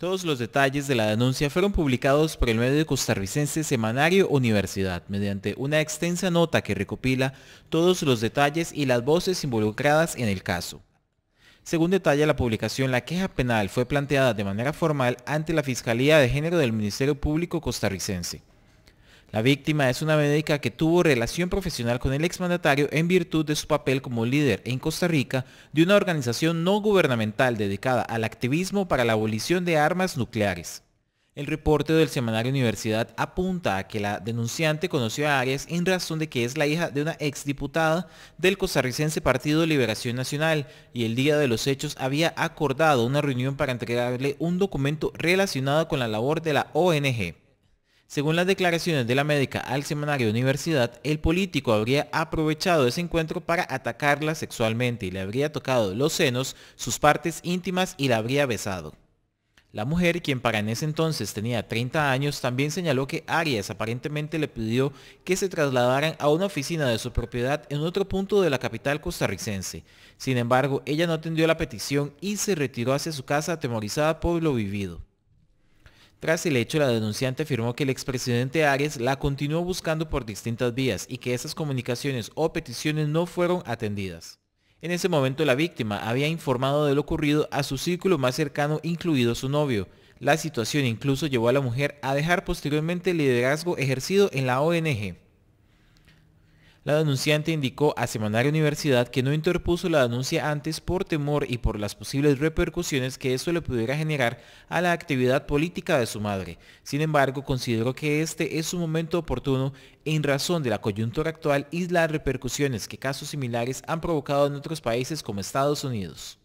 Todos los detalles de la denuncia fueron publicados por el medio costarricense Semanario Universidad mediante una extensa nota que recopila todos los detalles y las voces involucradas en el caso. Según detalla la publicación, la queja penal fue planteada de manera formal ante la Fiscalía de Género del Ministerio Público costarricense. La víctima es una médica que tuvo relación profesional con el exmandatario en virtud de su papel como líder en Costa Rica de una organización no gubernamental dedicada al activismo para la abolición de armas nucleares. El reporte del semanario Universidad apunta a que la denunciante conoció a Arias en razón de que es la hija de una exdiputada del costarricense Partido Liberación Nacional y el día de los hechos había acordado una reunión para entregarle un documento relacionado con la labor de la ONG. Según las declaraciones de la médica al semanario Universidad, el político habría aprovechado ese encuentro para atacarla sexualmente y le habría tocado los senos, sus partes íntimas y la habría besado. La mujer, quien para en ese entonces tenía 30 años, también señaló que Arias aparentemente le pidió que se trasladaran a una oficina de su propiedad en otro punto de la capital costarricense. Sin embargo, ella no atendió la petición y se retiró hacia su casa atemorizada por lo vivido. Tras el hecho, la denunciante afirmó que el expresidente Arias la continuó buscando por distintas vías y que esas comunicaciones o peticiones no fueron atendidas. En ese momento la víctima había informado de lo ocurrido a su círculo más cercano, incluido su novio. La situación incluso llevó a la mujer a dejar posteriormente el liderazgo ejercido en la ONG. La denunciante indicó a Semanario Universidad que no interpuso la denuncia antes por temor y por las posibles repercusiones que eso le pudiera generar a la actividad política de su madre. Sin embargo, consideró que este es un momento oportuno en razón de la coyuntura actual y las repercusiones que casos similares han provocado en otros países como Estados Unidos.